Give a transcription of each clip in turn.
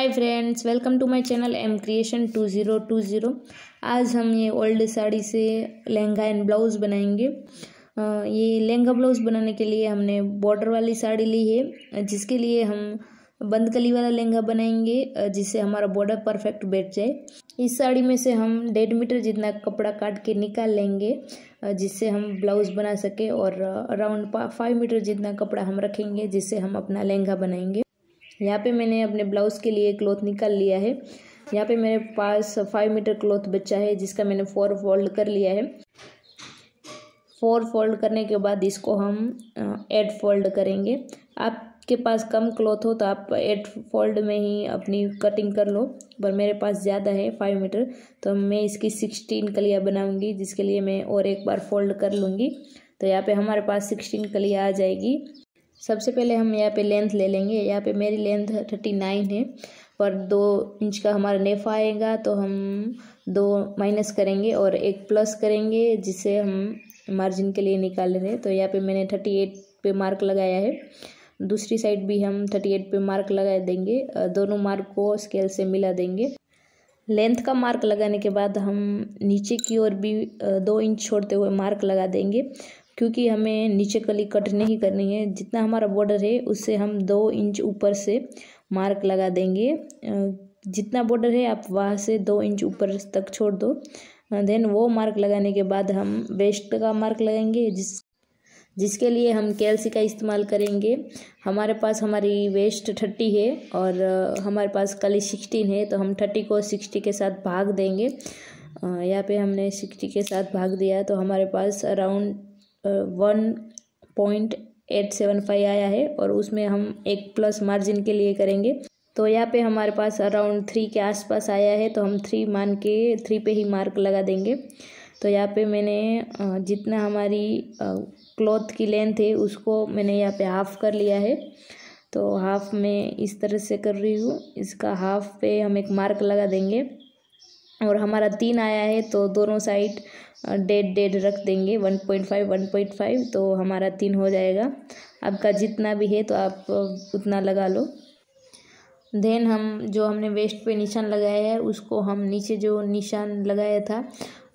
hi friends welcome to my channel M creation two zero two zero आज हम ये old sari से lehenga and blouse बनाएंगे ये लहंगा ब्लाउज़ बनाने के लिए हमने बॉर्डर वाली साड़ी ली है जिसके लिए हम बंद कली वाला लहंगा बनाएंगे जिससे हमारा बॉर्डर परफेक्ट बैठ जाए इस साड़ी में से हम डेढ़ मीटर जितना कपड़ा काट के निकाल लेंगे जिससे हम ब्लाउज़ बना सके और अराउंड फाइव मीटर जितना कपड़ा हम रखेंगे जिससे हम अपना लहंगा बनाएंगे यहाँ पे मैंने अपने ब्लाउज़ के लिए क्लॉथ निकाल लिया है यहाँ पे मेरे पास फाइव मीटर क्लॉथ बचा है जिसका मैंने फोर फोल्ड कर लिया है फोर फोल्ड करने के बाद इसको हम एट फोल्ड करेंगे आपके पास कम क्लॉथ हो तो आप एट फोल्ड में ही अपनी कटिंग कर लो पर मेरे पास ज़्यादा है फाइव मीटर तो मैं इसकी सिक्सटीन कलियाँ बनाऊंगी जिसके लिए मैं और एक बार फोल्ड कर लूँगी तो यहाँ पे हमारे पास सिक्सटीन कलियाँ आ जाएगी सबसे पहले हम यहाँ पे लेंथ ले लेंगे यहाँ पे मेरी लेंथ थर्टी नाइन है पर दो इंच का हमारा नेफ आएगा तो हम दो माइनस करेंगे और एक प्लस करेंगे जिसे हम मार्जिन के लिए निकाल रहे हैं तो यहाँ पे मैंने थर्टी एट पे मार्क लगाया है दूसरी साइड भी हम थर्टी एट पे मार्क लगा देंगे दोनों मार्क को स्केल से मिला देंगे लेंथ का मार्क लगाने के बाद हम नीचे की ओर भी दो इंच छोड़ते हुए मार्क लगा देंगे क्योंकि हमें नीचे कली कट नहीं करनी है जितना हमारा बॉर्डर है उससे हम दो इंच ऊपर से मार्क लगा देंगे जितना बॉर्डर है आप वहाँ से दो इंच ऊपर तक छोड़ दो देन वो मार्क लगाने के बाद हम वेस्ट का मार्क लगाएंगे जिस जिसके लिए हम कैलसी का इस्तेमाल करेंगे हमारे पास हमारी वेस्ट थर्टी है और हमारे पास कली सिक्सटीन है तो हम थर्टी को सिक्सटी के साथ भाग देंगे यहाँ पे हमने सिक्सटी के साथ भाग दिया तो हमारे पास around one point eight seven five आया है और उसमें हम एक प्लस मार्जिन के लिए करेंगे तो यहाँ पे हमारे पास अराउंड थ्री के आसपास आया है तो हम थ्री मान के थ्री पे ही मार्क लगा देंगे तो यहाँ पे मैंने जितना हमारी क्लॉथ की लेंथ है उसको मैंने यहाँ पे हाफ़ कर लिया है तो हाफ़ में इस तरह से कर रही हूँ इसका हाफ़ पे हम एक मार्क लगा देंगे और हमारा तीन आया है तो दोनों साइड डेढ़ डेढ़ रख देंगे one point five one point five तो हमारा तीन हो जाएगा आपका जितना भी है तो आप उतना लगा लो देन हम जो हमने वेस्ट पे निशान लगाया है उसको हम नीचे जो निशान लगाया था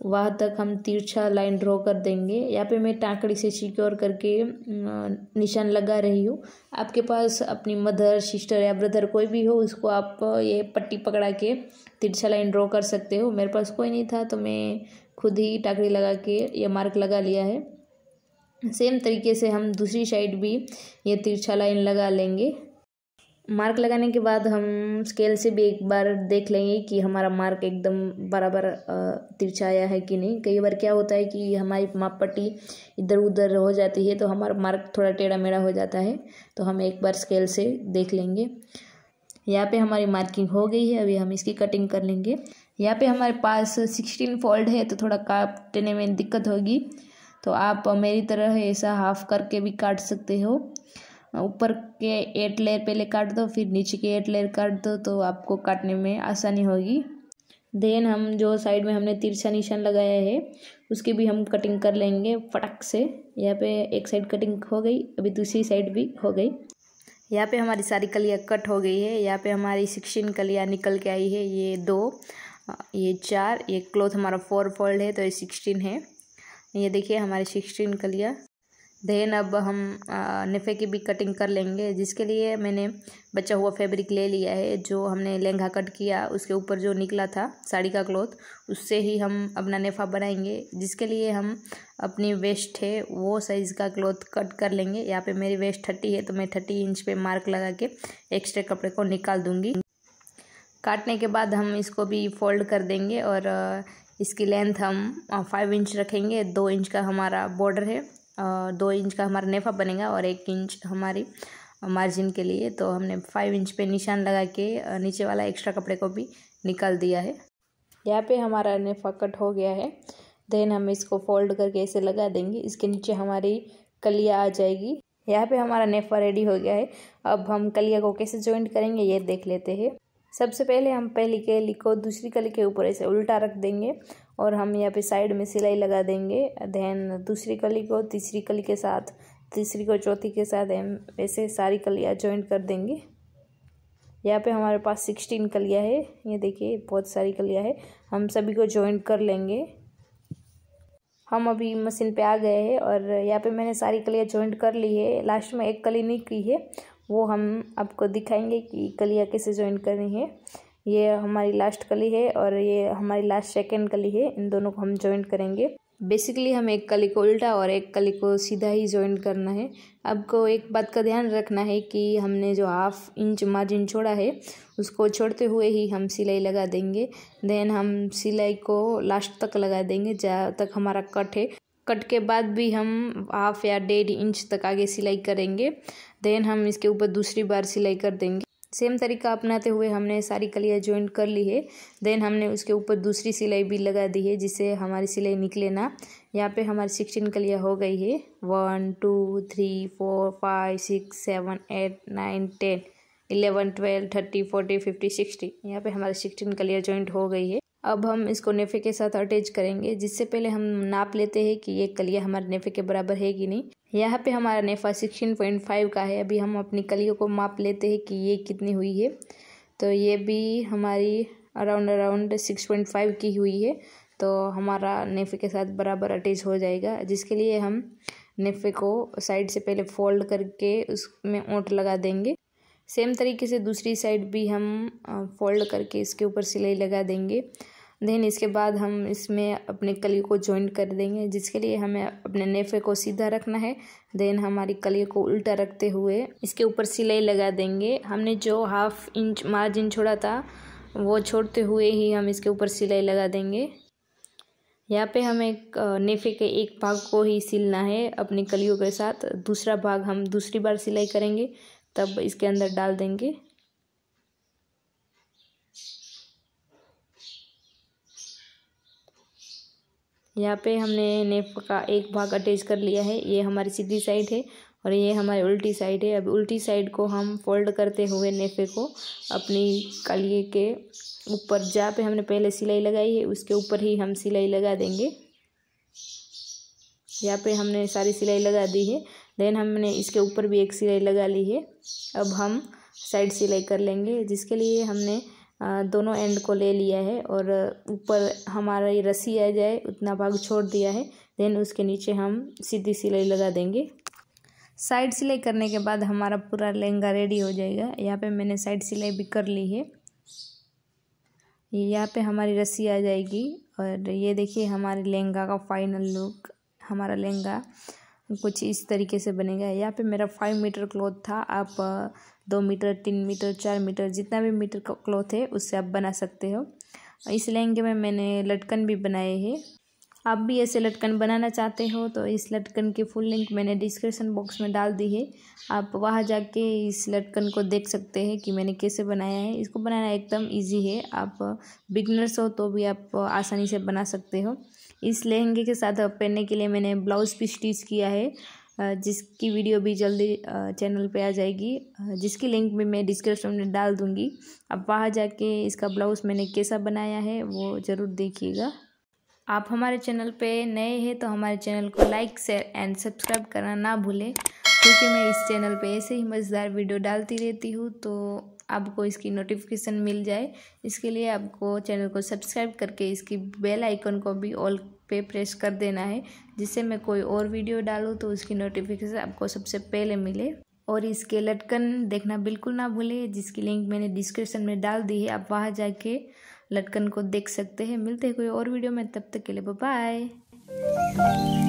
वहाँ तक हम तिरछा लाइन ड्रॉ कर देंगे यहाँ पे मैं टाँकड़ी से सिक्योर करके निशान लगा रही हूँ आपके पास अपनी मदर सिस्टर या ब्रदर कोई भी हो उसको आप ये पट्टी पकड़ा के तिरछा लाइन ड्रॉ कर सकते हो मेरे पास कोई नहीं था तो मैं खुद ही टाँकड़ी लगा के ये मार्क लगा लिया है सेम तरीके से हम दूसरी साइड भी ये तिरछा लाइन लगा लेंगे मार्क लगाने के बाद हम स्केल से भी एक बार देख लेंगे कि हमारा मार्क एकदम बराबर तिरछाया है कि नहीं कई बार क्या होता है कि हमारी माप पट्टी इधर उधर हो जाती है तो हमारा मार्क थोड़ा टेढ़ा मेढ़ा हो जाता है तो हम एक बार स्केल से देख लेंगे यहाँ पे हमारी मार्किंग हो गई है अभी हम इसकी कटिंग कर लेंगे यहाँ पर हमारे पास सिक्सटीन फोल्ड है तो थोड़ा काटने में दिक्कत होगी तो आप मेरी तरह ऐसा हाफ करके भी काट सकते हो ऊपर के एट लेयर पहले काट दो फिर नीचे के एट लेयर काट दो तो आपको काटने में आसानी होगी देन हम जो साइड में हमने तिरछा निशान लगाया है उसकी भी हम कटिंग कर लेंगे फटक से यहाँ पे एक साइड कटिंग हो गई अभी दूसरी साइड भी हो गई यहाँ पे हमारी सारी कलियाँ कट हो गई है यहाँ पे हमारी सिक्सटीन कलियाँ निकल के आई है ये दो ये चार ये क्लोथ हमारा फोर फोल्ड है तो ये सिक्सटीन है ये देखिए हमारी सिक्सटीन कलियाँ देन अब हम नफ़े की भी कटिंग कर लेंगे जिसके लिए मैंने बचा हुआ फैब्रिक ले लिया है जो हमने लहंगा कट किया उसके ऊपर जो निकला था साड़ी का क्लॉथ उससे ही हम अपना नेफा बनाएंगे जिसके लिए हम अपनी वेस्ट है वो साइज़ का क्लॉथ कट कर लेंगे यहाँ पे मेरी वेस्ट थर्टी है तो मैं थर्टी इंच पे मार्क लगा के एक्स्ट्रा कपड़े को निकाल दूँगी काटने के बाद हम इसको भी फोल्ड कर देंगे और इसकी लेंथ हम फाइव इंच रखेंगे दो इंच का हमारा बॉर्डर है दो इंच का हमारा नेफा बनेगा और एक इंच हमारी मार्जिन के लिए तो हमने फाइव इंच पे निशान लगा के नीचे वाला एक्स्ट्रा कपड़े को भी निकाल दिया है यहाँ पे हमारा नेफा कट हो गया है देन हम इसको फोल्ड करके ऐसे लगा देंगे इसके नीचे हमारी कलिया आ जाएगी यहाँ पे हमारा नेफा रेडी हो गया है अब हम कलिया को कैसे ज्वाइंट करेंगे ये देख लेते हैं सबसे पहले हम पहली कली को दूसरी कली के ऊपर ऐसे उल्टा रख देंगे और हम यहाँ पे साइड में सिलाई लगा देंगे देन दूसरी कली को तीसरी कली के साथ तीसरी को चौथी के साथ हम ऐसे सारी कलियाँ ज्वाइंट कर देंगे यहाँ पे हमारे पास सिक्सटीन कलियाँ है ये देखिए बहुत सारी कलियाँ है हम सभी को ज्वाइंट कर लेंगे हम अभी मशीन पे आ गए हैं और यहाँ पे मैंने सारी कलियाँ ज्वाइंट कर ली है लास्ट में एक कली नहीं की है वो हम आपको दिखाएंगे कि कलियाँ कैसे ज्वाइन करनी है ये हमारी लास्ट कली है और ये हमारी लास्ट सेकेंड कली है इन दोनों को हम ज्वाइन करेंगे बेसिकली हम एक कली को उल्टा और एक कली को सीधा ही ज्वाइन करना है आपको एक बात का ध्यान रखना है कि हमने जो हाफ इंच मार्जिन छोड़ा है उसको छोड़ते हुए ही हम सिलाई लगा देंगे देन हम सिलाई को लास्ट तक लगा देंगे जहाँ तक हमारा कट है कट के बाद भी हम हाफ या डेढ़ इंच तक आगे सिलाई करेंगे देन हम इसके ऊपर दूसरी बार सिलाई कर देंगे सेम तरीका अपनाते हुए हमने सारी कलियाँ ज्वाइंट कर ली है देन हमने उसके ऊपर दूसरी सिलाई भी लगा दी है जिससे हमारी सिलाई निकले ना यहाँ पे हमारी सिक्सटीन कलियाँ हो गई है one two three four five six seven eight nine ten eleven twelve thirty forty fifty sixty यहाँ पे हमारी सिक्सटीन कलियाँ ज्वाइंट हो गई है अब हम इसको नेफे के साथ अटैच करेंगे जिससे पहले हम नाप लेते हैं कि ये कलिया हमारे नेफे के बराबर है कि नहीं यहाँ पे हमारा नेफा सिक्सटीन पॉइंट फाइव का है अभी हम अपनी कलियों को माप लेते हैं कि ये कितनी हुई है तो ये भी हमारी around around six point five की हुई है तो हमारा नेफे के साथ बराबर अटैच हो जाएगा जिसके लिए हम नेफे को साइड से पहले फोल्ड करके उसमें ओंट लगा देंगे सेम तरीके से दूसरी साइड भी हम फोल्ड करके इसके ऊपर सिलाई लगा देंगे देन इसके बाद हम इसमें अपने कली को ज्वाइंट कर देंगे जिसके लिए हमें अपने नेफे को सीधा रखना है देन हमारी कली को उल्टा रखते हुए इसके ऊपर सिलाई लगा देंगे हमने जो हाफ इंच मार्जिन छोड़ा था वो छोड़ते हुए ही हम इसके ऊपर सिलाई लगा देंगे यहाँ पे हमें एक नेफे के एक भाग को ही सिलना है अपनी कलियों के साथ दूसरा भाग हम दूसरी बार सिलाई करेंगे तब इसके अंदर डाल देंगे यहाँ पे हमने नेप का एक भाग अटैच कर लिया है ये हमारी सीधी साइड है और ये हमारी उल्टी साइड है अब उल्टी साइड को हम फोल्ड करते हुए नेफे को अपनी कलिए के ऊपर जहाँ पे हमने पहले सिलाई लगाई है उसके ऊपर ही हम सिलाई लगा देंगे यहाँ पे हमने सारी सिलाई लगा दी है देन हमने इसके ऊपर भी एक सिलाई लगा ली है अब हम साइड सिलाई कर लेंगे जिसके लिए हमने दोनों एंड को ले लिया है और ऊपर हमारा ये रस्सी आ जाए उतना भाग छोड़ दिया है देन उसके नीचे हम सीधी सिलाई लगा देंगे साइड सिलाई करने के बाद हमारा पूरा लहंगा रेडी हो जाएगा यहाँ पे मैंने साइड सिलाई भी कर ली है यहाँ पे हमारी रस्सी आ जाएगी और ये देखिए हमारे लहंगा का फाइनल लुक हमारा लहंगा कुछ इस तरीके से बनेगा यहाँ पे मेरा फाइव मीटर क्लॉथ था आप दो मीटर तीन मीटर चार मीटर जितना भी मीटर का क्लॉथ है उससे आप बना सकते हो इस लहंगे में मैंने लटकन भी बनाए हैं आप भी ऐसे लटकन बनाना चाहते हो तो इस लटकन की फुल लिंक मैंने डिस्क्रिप्शन बॉक्स में डाल दी है आप वहाँ जाके इस लटकन को देख सकते हैं कि मैंने कैसे बनाया है इसको बनाना एकदम इजी है आप बिगनर्स हो तो भी आप आसानी से बना सकते हो इस लहंगे के साथ पहनने के लिए मैंने ब्लाउज़ भी स्टिच किया है जिसकी वीडियो भी जल्दी चैनल पे आ जाएगी जिसकी लिंक भी मैं डिस्क्रिप्शन में डाल दूँगी अब वहाँ जाके इसका ब्लाउज़ मैंने कैसा बनाया है वो ज़रूर देखिएगा आप हमारे चैनल पे नए हैं तो हमारे चैनल को लाइक शेयर एंड सब्सक्राइब करना ना भूलें क्योंकि मैं इस चैनल पे ऐसे ही मज़ेदार वीडियो डालती रहती हूँ तो आपको इसकी नोटिफिकेशन मिल जाए इसके लिए आपको चैनल को सब्सक्राइब करके इसकी बेल आइकन को भी ऑल पे प्रेस कर देना है जिससे मैं कोई और वीडियो डालूँ तो उसकी नोटिफिकेशन आपको सबसे पहले मिले और इसके लटकन देखना बिल्कुल ना भूले जिसकी लिंक मैंने डिस्क्रिप्शन में डाल दी है आप वहाँ जाके लटकन को देख सकते हैं मिलते हैं कोई और वीडियो में तब तक के लिए बाय